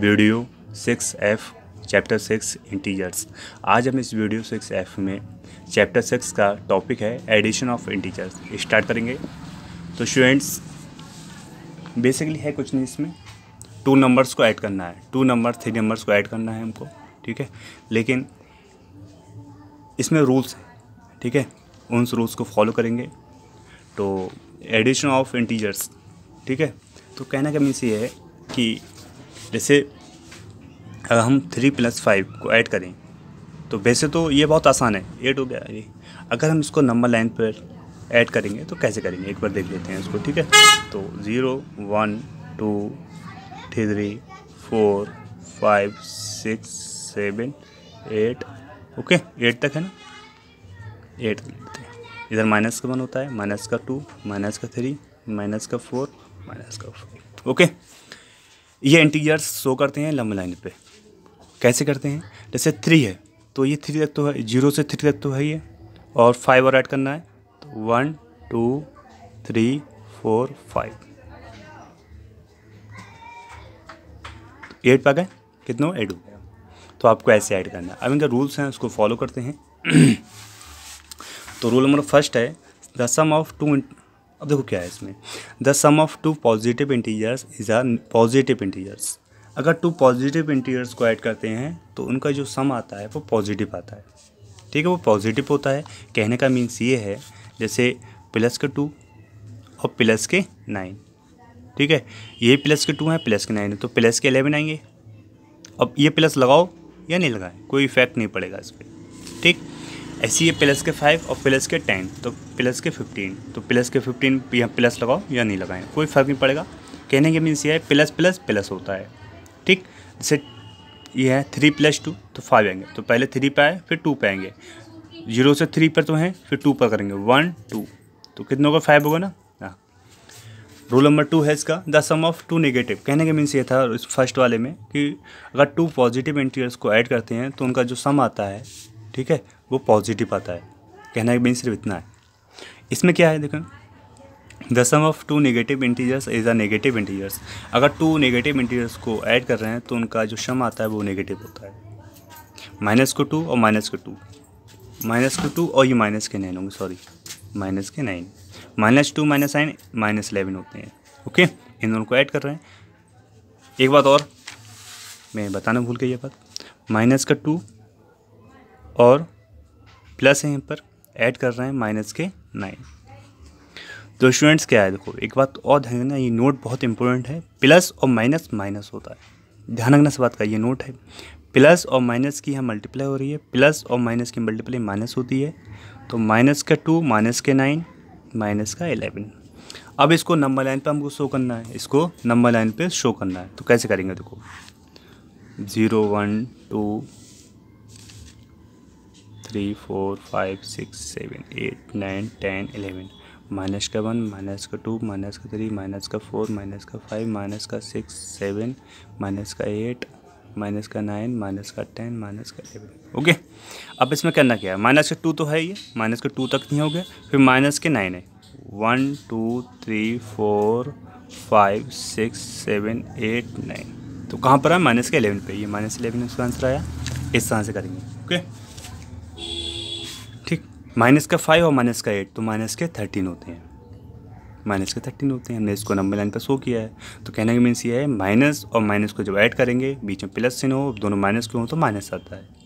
Video six F chapter six integers आज हम इस वीडियो सिक्स एफ में चैप्टर सिक्स का टॉपिक है एडिशन ऑफ इंटीजर्स स्टार्ट करेंगे तो स्टूडेंट्स बेसिकली है कुछ नहीं इसमें टू नंबर्स को ऐड करना है टू नंबर थ्री नंबर्स को ऐड करना है हमको ठीक है लेकिन इसमें रूल्स हैं ठीक है उन रूल्स को फॉलो करेंगे तो एडिशन ऑफ इंटीजर्स ठीक है तो कहना का से ये है कि जैसे अगर हम थ्री प्लस फाइव को ऐड करें तो वैसे तो ये बहुत आसान है एड हो गया ये अगर हम इसको नंबर लाइन पर ऐड करेंगे तो कैसे करेंगे एक बार देख लेते हैं इसको ठीक है तो zero one two three four five six seven eight okay eight तक है ना एट तक लेते हैं इधर माइनस का वन होता है माइनस का टू माइनस का थ्री माइनस का फोर माइनस का फोर ओके ये इंटीजर्स शो करते हैं लंबे लाइन पे कैसे करते हैं जैसे थ्री है तो ये थ्री तक तो है जीरो से थ्री तक तो है ये और फाइव और ऐड करना है तो one two three four five eight पा गए कितनों एड हो गया तो आपको ऐसे ऐड करना है अब इनका रूल्स हैं उसको फॉलो करते हैं तो रूल नंबर फर्स्ट है द सम ऑफ टू अब देखो क्या है इसमें the sum of two positive integers is are positive integers अगर टू पॉजिटिव इंटीजर्स को ऐड करते हैं तो उनका जो सम आता है वो पॉजिटिव आता है ठीक है वो पॉजिटिव होता है कहने का मीन्स ये है जैसे प्लस के टू और प्लस के नाइन ठीक है ये प्लस के टू हैं प्लस के नाइन है तो प्लस के एलेवन आएंगे अब ये प्लस लगाओ या नहीं लगाएं कोई इफेक्ट नहीं पड़ेगा इस पर ठीक ऐसी ये प्लस के फाइव और प्लस के टेन तो प्लस के फिफ्टीन तो प्लस के फिफ्टीन यहाँ प्लस लगाओ या नहीं लगाएं कोई फ़र्क नहीं पड़ेगा कहने के मीन्स ये है प्लस प्लस प्लस होता है ठीक जैसे ये है थ्री प्लस टू तो फाइव आएंगे तो पहले थ्री पे आए फिर टू पे आएंगे जीरो से थ्री पर तो हैं फिर टू पर करेंगे वन टू तो कितनों का फाइव होगा ना हाँ रूल नंबर टू है इसका the sum of two negative कहने का मीन्स ये था इस फर्स्ट वाले में कि अगर टू पॉजिटिव इंटीरियर्स को ऐड करते हैं तो उनका जो सम आता है ठीक है वो पॉजिटिव आता है कहना है बीन सिर्फ इतना है इसमें क्या है देखो the sum of two negative integers is a negative integers अगर टू नेगेटिव इंटीजर्स को ऐड कर रहे हैं तो उनका जो सम आता है वो नेगेटिव होता है माइनस को टू और माइनस को टू माइनस को टू और ये माइनस के नाइन होंगे सॉरी माइनस के nine minus two minus nine minus eleven होते हैं ओके इन दोनों को ऐड कर रहे हैं एक बात और मैं बताना भूल गई ये बात माइनस का टू और प्लस है यहाँ पर ऐड कर रहे हैं माइनस के नाइन तो स्टूडेंट्स क्या है देखो एक बात और ध्यान रखना ये नोट बहुत इंपॉर्टेंट है प्लस और माइनस माइनस होता है ध्यान रखना से बात का ये नोट है प्लस और माइनस की यहाँ मल्टीप्लाई हो रही है प्लस और माइनस की मल्टीप्लाई माइनस होती है तो माइनस का टू माइनस के नाइन माइनस का एलेवन अब इसको नंबर लाइन पर हमको शो करना है इसको नंबर लाइन पर शो करना है तो कैसे करेंगे देखो zero one two three four five six seven eight nine ten eleven minus का वन माइनस का टू माइनस का थ्री माइनस का फोर माइनस का फाइव माइनस का सिक्स सेवन माइनस का एट माइनस का नाइन माइनस का टेन माइनस का एलेवन ओके अब इसमें करना क्या है माइनस का टू तो है ये माइनस का टू तक नहीं हो गया फिर माइनस के नाइन है one two three four five six seven eight nine तो कहाँ पर है माइनस के एलेवन पे ये माइनस एलेवन उसका आंसर आया इस तरह से करेंगे ओके okay? माइनस का फाइव और माइनस का एट तो माइनस के थर्टीन होते हैं माइनस के थर्टीन होते हैं हमने इसको नंबर लाइन पर शो किया है तो कहने का मीन्स ये है माइनस और माइनस को जब ऐड करेंगे बीच में प्लस चिन्ह हो दोनों माइनस के हों तो माइनस आता है